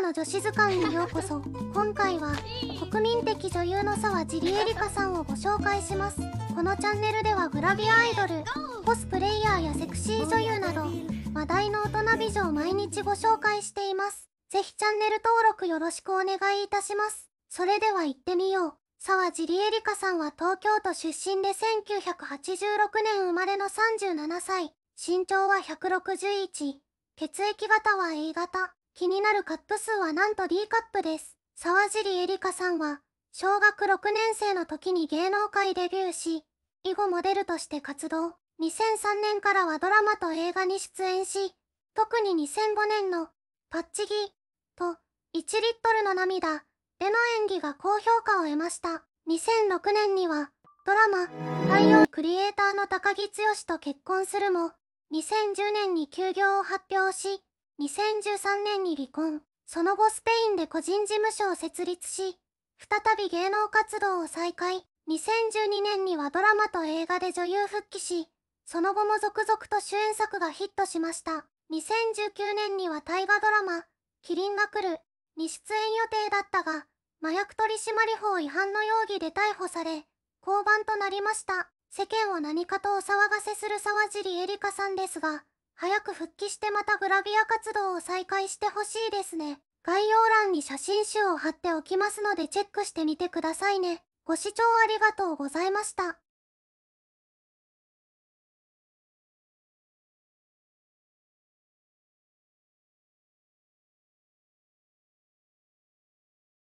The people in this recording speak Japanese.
の女子図鑑にようこそ今回は国民的女優の沢リエリカさんをご紹介しますこのチャンネルではグラビアアイドルコスプレイヤーやセクシー女優など話題の大人美女を毎日ご紹介していますぜひチャンネル登録よろしくお願いいたしますそれでは行ってみよう沢リエリカさんは東京都出身で1986年生まれの37歳身長は161血液型は A 型気になるカップ数はなんと D カップです。沢尻エリカさんは、小学6年生の時に芸能界デビューし、以後モデルとして活動。2003年からはドラマと映画に出演し、特に2005年のパッチギと1リットルの涙での演技が高評価を得ました。2006年にはドラマ太陽クリエイターの高木剛と結婚するも、2010年に休業を発表し、2013年に離婚、その後スペインで個人事務所を設立し、再び芸能活動を再開。2012年にはドラマと映画で女優復帰し、その後も続々と主演作がヒットしました。2019年には大河ドラマ、キリンが来る、に出演予定だったが、麻薬取締法違反の容疑で逮捕され、降板となりました。世間を何かとお騒がせする沢尻エリカさんですが、早く復帰してまたグラビア活動を再開してほしいですね。概要欄に写真集を貼っておきますのでチェックしてみてくださいね。ご視聴ありがとうございました。